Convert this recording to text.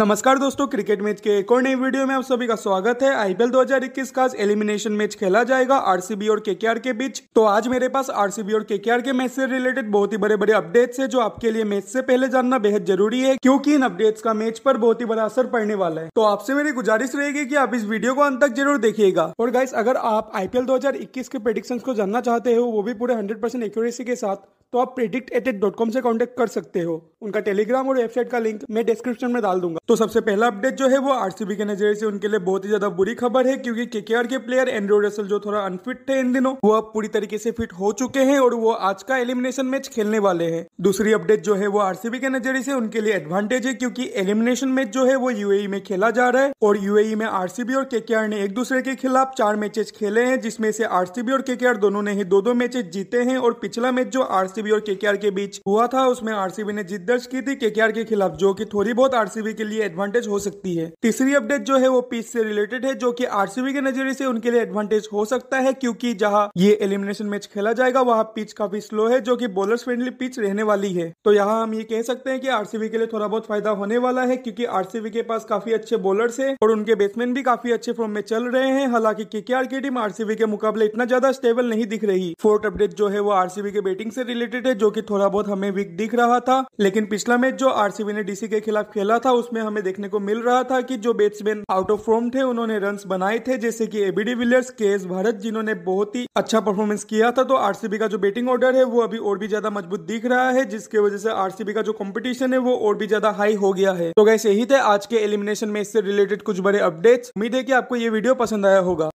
नमस्कार दोस्तों cricket match के एक और नई वीडियो में आप सभी का स्वागत है आईपीएल 2021 का एलिमिनेशन मैच खेला जाएगा आरसीबी और केकेआर के बीच तो आज मेरे पास आरसीबी और केकेआर के मैच से रिलेटेड बहुत ही बड़े बड़े अपडेट्स है जो आपके लिए मैच से पहले जानना बेहद जरूरी है क्यूँकी इन अपडेट्स का मैच पर बहुत ही बड़ा असर पड़ने वाला है तो आपसे मेरी गुजारिश रहेगी की आप इस वीडियो को अंत तक जरूर देखिएगा और गाइस अगर आप आईपीएल दो के प्रेडिक्शन को जानना चाहते हो वो भी पूरे हंड्रेड एक्यूरेसी के साथ तो आप प्रिडिक्ट से कॉन्टेक्ट कर सकते हो उनका टेलीग्राम और वेबसाइट का लिंक मैं डिस्क्रिप्शन में डाल दूंगा तो सबसे पहला अपडेट जो है वो आरसीबी के नजरिए से उनके लिए बहुत ही ज्यादा बुरी खबर है क्योंकि केकेआर के प्लेयर एंड्रो रसल जो थोड़ा अनफिट थे इन दिनों वो अब पूरी तरीके से फिट हो चुके हैं और वो आज का एलिमिनेशन मैच खेलने वाले हैं दूसरी अपडेट जो है वो आरसीबी के नजरिए से उनके लिए एडवांटेज है क्योंकि एलिमिनेशन मैच जो है वो यूएई e में खेला जा रहा है और यूएई e में आरसीबी और केकेआर ने एक दूसरे के खिलाफ चार मैचेस खेले हैं जिसमें से आरसीबी और केकेआर दोनों ने ही दो दो मैचेस जीते हैं और पिछला मैच जो आरसीबी और केकेआर के बीच हुआ था उसमें आरसीबी ने जीत दर्ज की थी केकेआर के खिलाफ जो की थोड़ी बहुत आरसीबी के लिए लिए एडवांटेज हो सकती है तीसरी अपडेट जो है वो पीच से रिलेटेड है जो कि आरसीबी के नजरिए से उनके लिए एडवांटेज हो सकता है क्योंकि जहां ये एलिमिनेशन मैच खेला जाएगा वहां पिच काफी स्लो है जो कि बॉलर्स फ्रेंडली पिच रहने वाली है तो यहाँ हम ये कह सकते हैं कि आरसीबी के लिए थोड़ा बहुत फायदा होने वाला है क्योंकि आरसीबी के पास काफी अच्छे बॉलर्स है और उनके बैट्समैन भी काफी अच्छे फॉर्म में चल रहे हैं हालांकि केकेआर की टीम आरसीबी के मुकाबले इतना ज्यादा स्टेबल नहीं दिख रही फोर्थ अपडेट जो है वो आरसीबी के बैटिंग से रिलेटेड है जो की थोड़ा बहुत हमें वीक दिख रहा था लेकिन पिछला मैच जो आरसीबी ने डीसी के खिलाफ खेला था उसमें में हमें देखने को मिल रहा था कि जो बैट्समैन आउट ऑफ फॉर्म थे उन्होंने रन बनाए थे जैसे कि AB de Villiers K S Bharat जिन्होंने बहुत ही अच्छा परफॉर्मेंस किया था तो आरसीबी का जो बैटिंग ऑर्डर है वो अभी और भी ज्यादा मजबूत दिख रहा है जिसके वजह से आरसीबी का जो कॉम्पिटिशन है वो और भी ज्यादा हाई हो गया है तो गैस यही थे आज के एलिमिनेशन में इससे रिलेटेड कुछ बड़े अपडेट्स उम्मीद है कि आपको ये वीडियो पसंद आया होगा